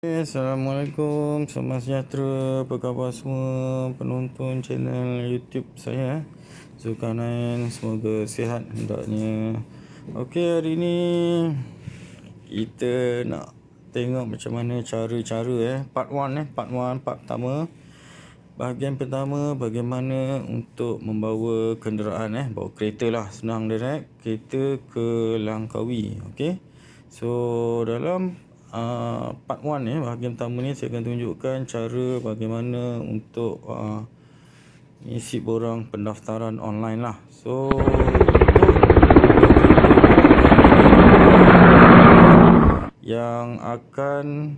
Okay, Assalamualaikum, selamat sejahtera Apa khabar semua penonton channel YouTube saya eh? Zulkarnain, semoga sihat hendaknya Ok, hari ni Kita nak tengok macam mana cara-cara eh Part 1 eh, part 1, part pertama Bahagian pertama, bagaimana untuk membawa kenderaan eh Bawa kereta lah, senang direct Kereta ke Langkawi, ok So, dalam Ah, part 1 ni, bahagian pertama ni saya akan tunjukkan cara bagaimana untuk uh, ah, isi borang pendaftaran online lah. So, yang akan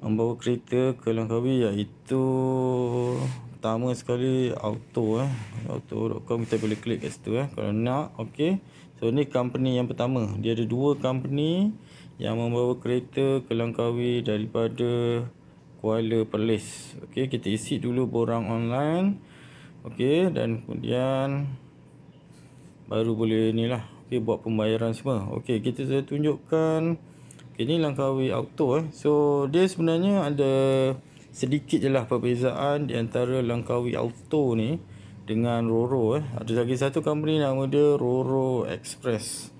membawa kereta ke Langkawi iaitu pertama sekali auto eh auto.com kita boleh klik kat situ eh kalau nak okey so ni company yang pertama dia ada dua company yang membawa kereta ke Langkawi daripada Kuala Perlis. Okey, kita isi dulu borang online. Okey, dan kemudian baru boleh inilah. Okey, buat pembayaran semua. Okey, kita saya tunjukkan okay, ini Langkawi Auto eh. So, dia sebenarnya ada sedikit jelah perbezaan di antara Langkawi Auto ni dengan Roro eh. Ada lagi satu company nama dia Roro Express.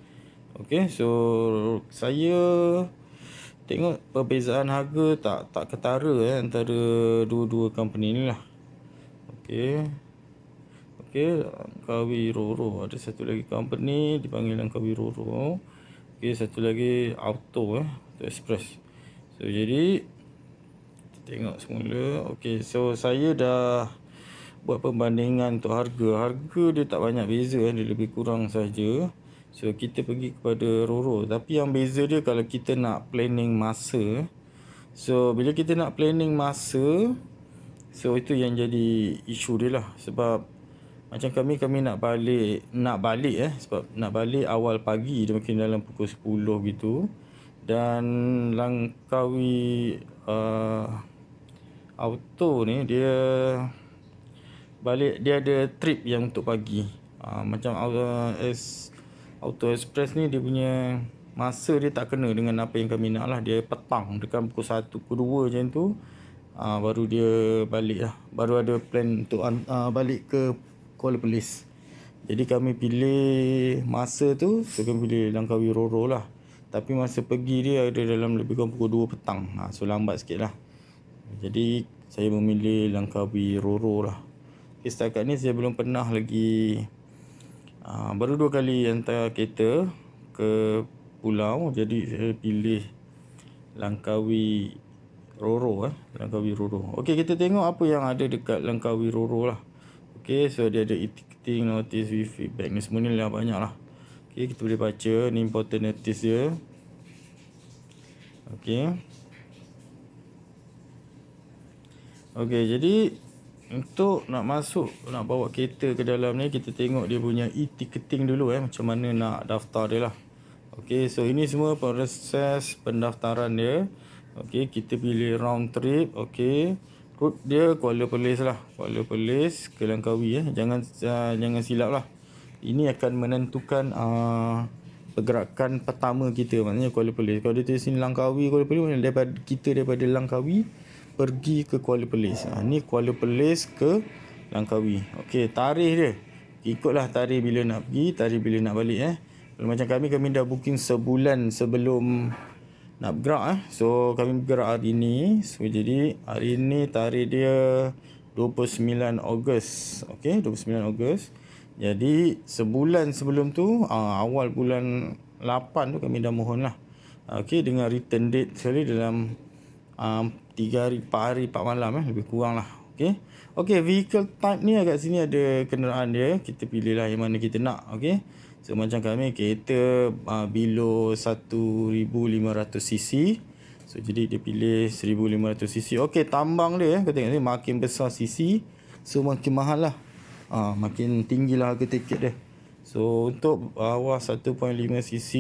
Okay so saya tengok perbezaan harga tak tak ketara eh, antara dua-dua company ni lah Okay Okay Langkawi Roro ada satu lagi company dipanggil Langkawi Roro Okay satu lagi Auto eh Auto Express So jadi kita tengok semula Okay so saya dah buat perbandingan untuk harga Harga dia tak banyak beza eh, dia lebih kurang saja. So kita pergi kepada Roro Tapi yang beza dia kalau kita nak planning masa So bila kita nak planning masa So itu yang jadi isu dia lah Sebab macam kami, kami nak balik Nak balik eh Sebab nak balik awal pagi Dia mungkin dalam pukul 10 gitu Dan langkawi uh, Auto ni dia Balik dia ada trip yang untuk pagi uh, Macam uh, S auto express ni dia punya masa dia tak kena dengan apa yang kami nak lah dia petang dekat pukul 1 pukul 2 macam tu ha, baru dia balik lah baru ada plan untuk uh, balik ke Kuala Pelis jadi kami pilih masa tu so kami pilih Langkawi Roro lah tapi masa pergi dia ada dalam lebih kurang pukul 2 petang ha, so lambat sikit lah jadi saya memilih Langkawi Roro lah okay, setakat ni saya belum pernah lagi Ah, baru dua kali hantar kereta ke pulau jadi saya pilih Langkawi Roro eh Langkawi Roro okey kita tengok apa yang ada dekat Langkawi Roro lah okey so dia ada ticketing notice with feedback ni semua ni lah banyak lah okey kita boleh baca ni important notice dia okey okey jadi untuk nak masuk nak bawa kereta ke dalam ni kita tengok dia punya e-ticketing dulu eh macam mana nak daftar dia lah Okey so ini semua proses pendaftaran dia Okey kita pilih round trip okey route dia Kuala Perlis lah Kuala Perlis ke Langkawi eh jangan uh, jangan silap lah ini akan menentukan uh, pergerakan pertama kita maknanya Kuala Perlis kalau dia tulis sini Langkawi Kuala Perlis daripada kita daripada Langkawi pergi ke Kuala Pelis. Ha, ah, ni Kuala Pelis ke Langkawi. Okey, tarikh dia. Ikutlah tarikh bila nak pergi, tarikh bila nak balik eh. Kalau macam kami, kami dah booking sebulan sebelum nak bergerak eh. So, kami bergerak hari ni. So, jadi hari ni tarikh dia 29 Ogos. Okey, 29 Ogos. Jadi, sebulan sebelum tu, ah, awal bulan 8 tu kami dah mohon lah. Ah, okey, dengan return date sekali dalam 3 hari, 4 hari, 4 malam eh. Lebih kurang lah. Okay. Okay, vehicle type ni lah kat sini ada kenderaan dia. Kita pilih lah yang mana kita nak. Okay. So, macam kami kereta uh, Bilo 1500cc. So, jadi dia pilih 1500cc. Okay, tambang dia. Eh. Kau tengok ni, makin besar cc. So, makin mahal lah. Uh, makin tinggi lah harga tiket dia. So, untuk bawah 1.5cc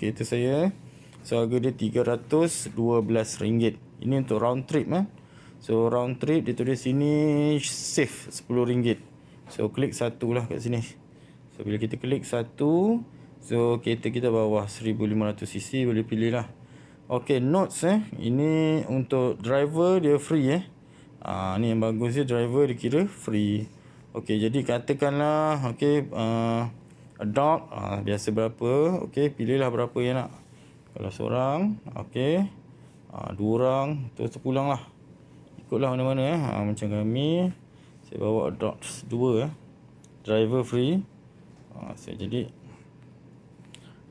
kereta saya. Eh, so, harga dia RM312. Ini untuk round trip eh. So round trip dia tulis sini save RM10. So klik satu lah kat sini. So bila kita klik satu. So kereta kita bawah 1500cc boleh pilih lah. Okay notes eh. Ini untuk driver dia free eh. Ah ha, ni yang bagus dia driver dia kira free. Okay jadi katakanlah okay uh, ah, adult uh, ah, biasa berapa. Okay pilih lah berapa yang nak. Kalau seorang okay ha, Dua orang Terus terpulang lah Ikutlah mana-mana eh. ha, Macam kami Saya bawa Dots 2 eh. Driver free ha, Saya jadi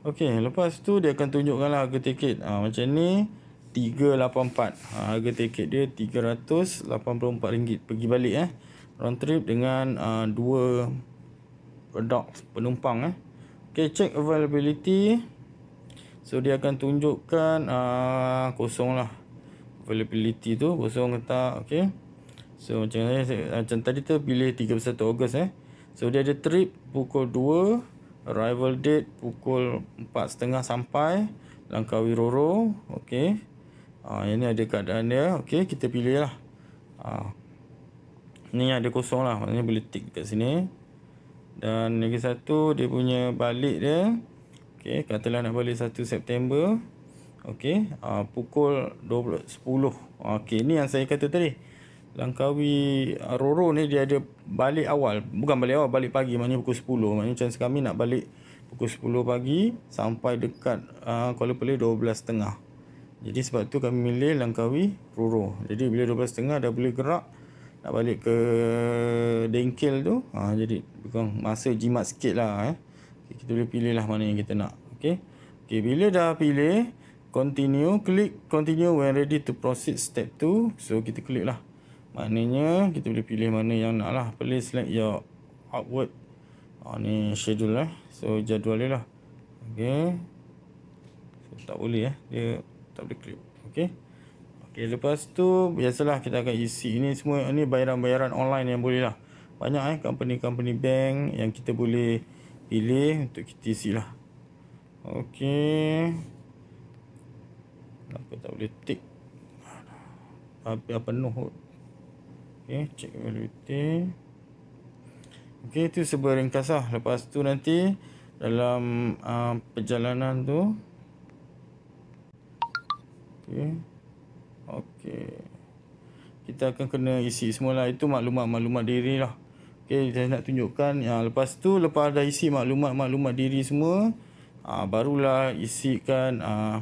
Okey, lepas tu dia akan tunjukkan lah harga tiket ha, Macam ni 384 ha, Harga tiket dia RM384 Pergi balik eh Round trip dengan uh, dua Dots penumpang eh Okay, check availability. So dia akan tunjukkan uh, kosong lah availability tu kosong kata okey. So macam tadi macam tadi tu pilih 31 Ogos eh. So dia ada trip pukul 2, arrival date pukul 4:30 sampai Langkawi Roro, okey. Ah uh, yang ni ada keadaan dia, okey kita pilih lah. Ah uh, ni ada kosong lah maknanya boleh tick dekat sini. Dan lagi satu dia punya balik dia Okey, katalah nak balik 1 September. Okey, uh, pukul 12.10. Okey, ni yang saya kata tadi. Langkawi ah, Roro ni dia ada balik awal. Bukan balik awal, balik pagi. Maknanya pukul 10. Maknanya chance kami nak balik pukul 10 pagi sampai dekat uh, Kuala Pelih 12.30. Jadi sebab tu kami milih Langkawi Roro. Jadi bila 12.30 dah boleh gerak nak balik ke Dengkil tu. Uh, jadi bukan masa jimat sikit lah eh kita boleh pilih lah mana yang kita nak okay? Okay, bila dah pilih continue klik continue when ready to proceed step 2 so kita klik lah maknanya kita boleh pilih mana yang nak lah please select your upward ha, ni schedule lah so jadual dia lah okey so, tak boleh eh dia tak boleh klik Okay, okey lepas tu biasalah kita akan isi ini semua ini bayaran-bayaran online yang boleh lah banyak eh company-company bank yang kita boleh pilih untuk kita isi lah ok kenapa tak boleh tick tapi apa penuh ok check validity ok itu sebuah ringkas lah lepas tu nanti dalam uh, perjalanan tu ok ok kita akan kena isi semualah itu maklumat-maklumat diri lah Okey, saya nak tunjukkan ya, lepas tu lepas dah isi maklumat-maklumat diri semua, ha, barulah isikan ha,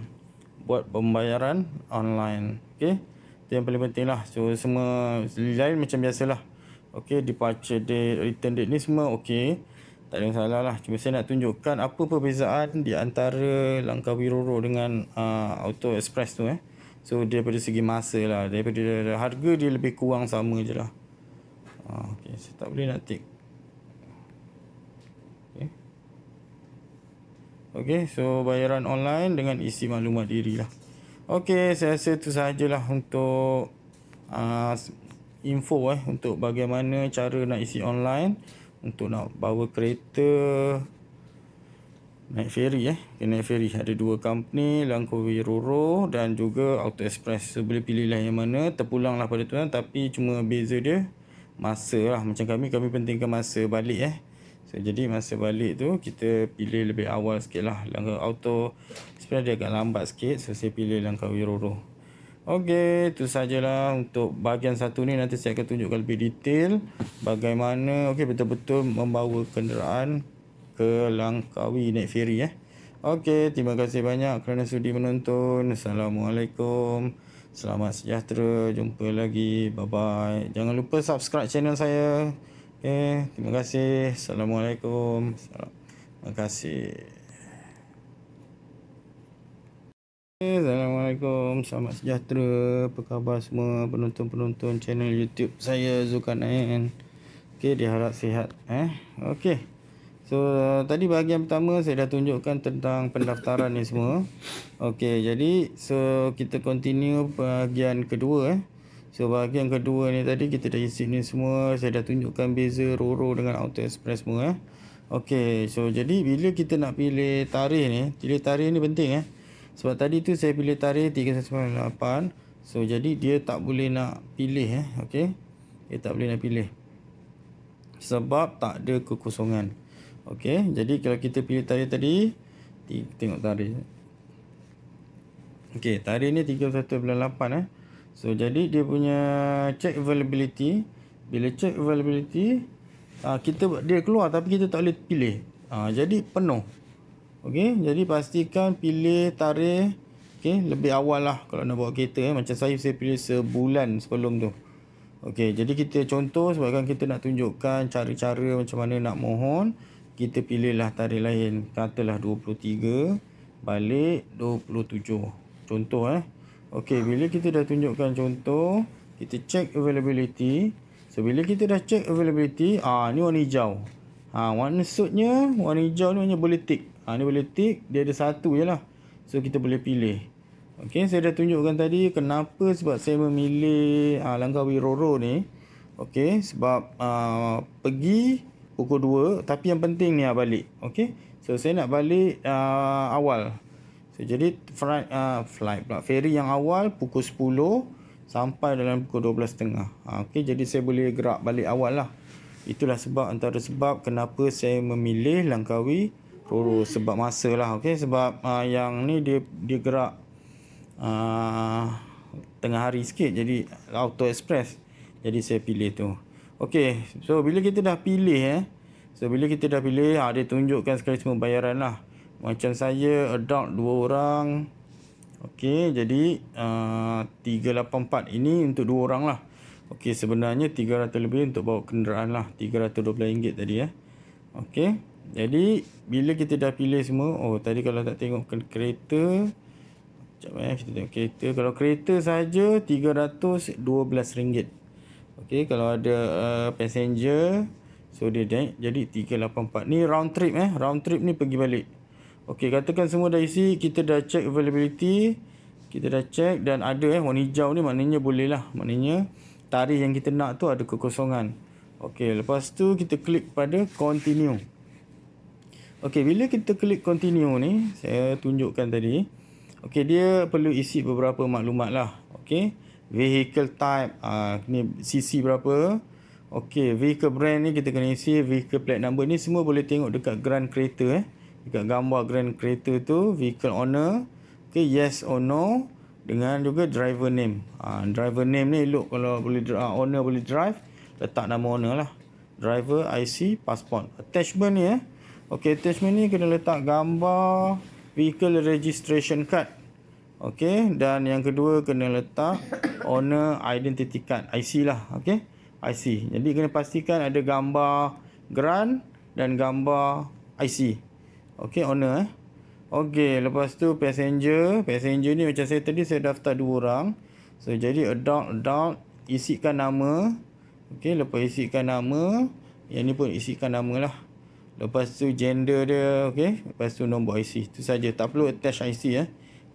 buat pembayaran online. Okey. Itu yang paling penting lah. So, semua lain macam biasalah. Okey, departure date, return date ni semua okey. Tak ada masalah lah. Cuma saya nak tunjukkan apa perbezaan di antara langkah Wiroro dengan uh, Auto Express tu eh. So, daripada segi masa lah. Daripada harga dia lebih kurang sama je lah. Ah, okay, saya tak boleh nak tick. Okay, so bayaran online dengan isi maklumat diri lah. Okay, saya rasa itu sahajalah untuk uh, info eh. Untuk bagaimana cara nak isi online. Untuk nak bawa kereta naik ferry eh. Okay, naik ferry. Ada dua company, Langkawi Roro dan juga Auto Express. So, boleh pilih lah yang mana. Terpulang lah pada tuan. Eh. Tapi cuma beza dia masa lah macam kami kami pentingkan masa balik eh so, jadi masa balik tu kita pilih lebih awal sikit lah langkah auto sebenarnya dia agak lambat sikit so saya pilih langkah wiroro ok tu sajalah untuk bahagian satu ni nanti saya akan tunjukkan lebih detail bagaimana ok betul-betul membawa kenderaan ke langkawi naik ferry eh okey terima kasih banyak kerana sudi menonton assalamualaikum Selamat sejahtera. Jumpa lagi. Bye-bye. Jangan lupa subscribe channel saya. Okay. Terima kasih. Assalamualaikum. Terima kasih. Assalamualaikum. Selamat sejahtera. Apa khabar semua penonton-penonton channel YouTube saya Zulkarnain. Okey, diharap sihat eh. Okey. So uh, tadi bahagian pertama saya dah tunjukkan tentang pendaftaran ni semua. Okey, jadi so kita continue bahagian kedua eh. So bahagian kedua ni tadi kita dah isi ni semua, saya dah tunjukkan beza Roro dengan Auto Express semua eh. Okey, so jadi bila kita nak pilih tarikh ni, pilih tarikh ni penting eh. Sebab tadi tu saya pilih tarikh 3198. So jadi dia tak boleh nak pilih eh. Okey. Dia tak boleh nak pilih. Sebab tak ada kekosongan. Okey, jadi kalau kita pilih tarikh tadi tengok tarikh Okey, tarikh ni 31 bulan 8 eh. so jadi dia punya check availability bila check availability ah, kita dia keluar tapi kita tak boleh pilih ah, jadi penuh Okey, jadi pastikan pilih tarikh ok lebih awal lah kalau nak bawa kereta eh. macam saya saya pilih sebulan sebelum tu Okey, jadi kita contoh sebabkan kita nak tunjukkan cara-cara macam mana nak mohon kita pilihlah tarikh lain katalah 23 balik 27 contoh eh okey bila kita dah tunjukkan contoh kita check availability so bila kita dah check availability ah ni warna hijau ha ah, maksudnya warna hijau ni hanya boleh tick ha ni boleh tick dia ada satu lah so kita boleh pilih okey saya dah tunjukkan tadi kenapa sebab saya memilih ha, ah, langkawi roro ni okey sebab uh, pergi pukul 2 tapi yang penting ni ah, balik okey so saya nak balik uh, awal so, jadi flight uh, ah, flight pula ferry yang awal pukul 10 sampai dalam pukul 12.30 uh, okey jadi saya boleh gerak balik awal lah itulah sebab antara sebab kenapa saya memilih Langkawi Roro sebab masa lah okey sebab uh, yang ni dia dia gerak uh, tengah hari sikit jadi auto express jadi saya pilih tu Okey, so bila kita dah pilih eh. So bila kita dah pilih, ha, dia tunjukkan sekali semua bayaran lah. Macam saya, adult dua orang. Okey, jadi uh, ah, 384 ini untuk dua orang lah. Okey, sebenarnya 300 lebih untuk bawa kenderaan lah. RM320 tadi eh. Okey, jadi bila kita dah pilih semua. Oh, tadi kalau tak tengok kan kereta. Sekejap eh, kita tengok kereta. Kalau kereta saja RM312. Okey, kalau ada uh, passenger, so dia naik. Jadi 384. Ni round trip eh. Round trip ni pergi balik. Okey, katakan semua dah isi. Kita dah check availability. Kita dah check dan ada eh. Warna hijau ni maknanya boleh lah. Maknanya tarikh yang kita nak tu ada kekosongan. Okey, lepas tu kita klik pada continue. Okey, bila kita klik continue ni, saya tunjukkan tadi. Okey, dia perlu isi beberapa maklumat lah. Okey vehicle type uh, ni cc berapa okey vehicle brand ni kita kena isi vehicle plate number ni semua boleh tengok dekat grand kereta eh dekat gambar grand kereta tu vehicle owner okey yes or no dengan juga driver name uh, driver name ni elok kalau boleh uh, owner boleh drive letak nama owner lah driver ic passport attachment ni eh okey attachment ni kena letak gambar vehicle registration card Okey dan yang kedua kena letak owner identity card IC lah okey IC jadi kena pastikan ada gambar grant dan gambar IC okey owner eh okey lepas tu passenger passenger ni macam saya tadi saya daftar dua orang so jadi adult adult isikan nama okey lepas isikan nama yang ni pun isikan namalah lepas tu gender dia okey lepas tu nombor IC tu saja tak perlu attach IC eh ya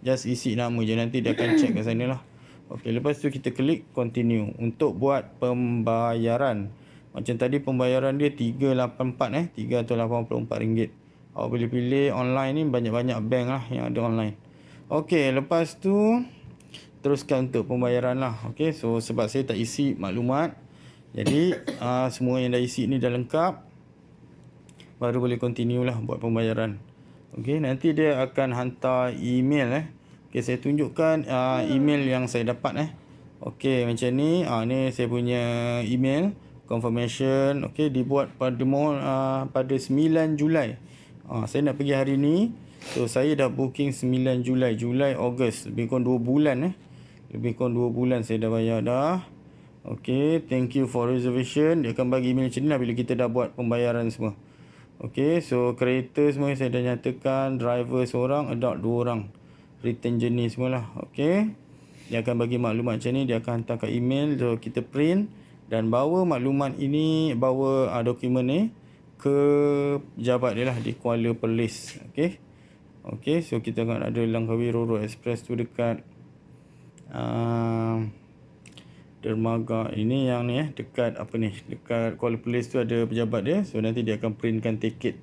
just isi nama je nanti dia akan check kat sana lah Okay lepas tu kita klik continue untuk buat pembayaran. Macam tadi pembayaran dia 384 eh, 384 ringgit. Awak boleh pilih online ni banyak-banyak bank lah yang ada online. Okay lepas tu teruskan untuk pembayaran lah. Okay so sebab saya tak isi maklumat. Jadi uh, semua yang dah isi ni dah lengkap. Baru boleh continue lah buat Pembayaran. Okey, nanti dia akan hantar email eh. Okey, saya tunjukkan uh, hmm. email yang saya dapat eh. Okey, macam ni. Ah uh, ni saya punya email confirmation. Okey, dibuat pada uh, pada 9 Julai. Ah uh, saya nak pergi hari ni. So saya dah booking 9 Julai, Julai, Ogos, lebih kurang 2 bulan eh. Lebih kurang 2 bulan saya dah bayar dah. Okey, thank you for reservation. Dia akan bagi email macam ni lah bila kita dah buat pembayaran semua. Okay, so kereta semua saya dah nyatakan. Driver seorang, adult dua orang. Return jenis semualah. Okay. Dia akan bagi maklumat macam ni. Dia akan hantar kat email. So, kita print. Dan bawa maklumat ini, bawa uh, dokumen ni ke jabat dia lah di Kuala Perlis. Okay. Okay, so kita akan ada Langkawi Roro Express tu dekat... Uh, dermaga ini yang ni eh dekat apa ni dekat Kuala Police tu ada pejabat dia so nanti dia akan printkan tiket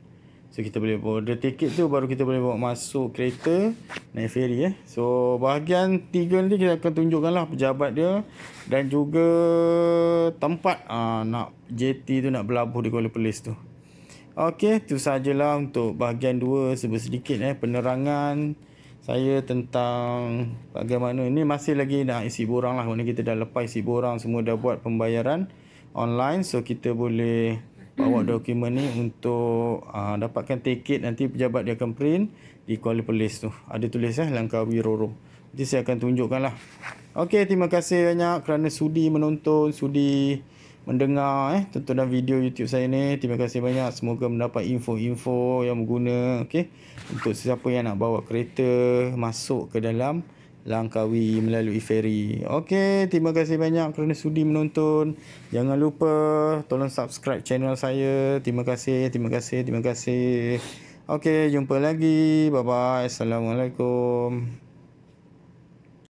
so kita boleh order tiket tu baru kita boleh bawa masuk kereta naik ferry eh so bahagian tiga nanti kita akan tunjukkan lah pejabat dia dan juga tempat uh, nak JT tu nak berlabuh di Kuala Police tu Okey, tu sajalah untuk bahagian dua sebesar sedikit eh penerangan saya tentang bagaimana ini masih lagi nak isi borang lah mana kita dah lepas isi borang semua dah buat pembayaran online so kita boleh bawa hmm. dokumen ni untuk uh, dapatkan tiket nanti pejabat dia akan print di Kuala Police tu ada tulis eh Langkawi Roro nanti saya akan tunjukkan lah ok terima kasih banyak kerana sudi menonton sudi mendengar eh tontonan video YouTube saya ni. Terima kasih banyak. Semoga mendapat info-info yang berguna, okey. Untuk sesiapa yang nak bawa kereta masuk ke dalam Langkawi melalui feri. Okey, terima kasih banyak kerana sudi menonton. Jangan lupa tolong subscribe channel saya. Terima kasih, terima kasih, terima kasih. Okey, jumpa lagi. Bye bye. Assalamualaikum.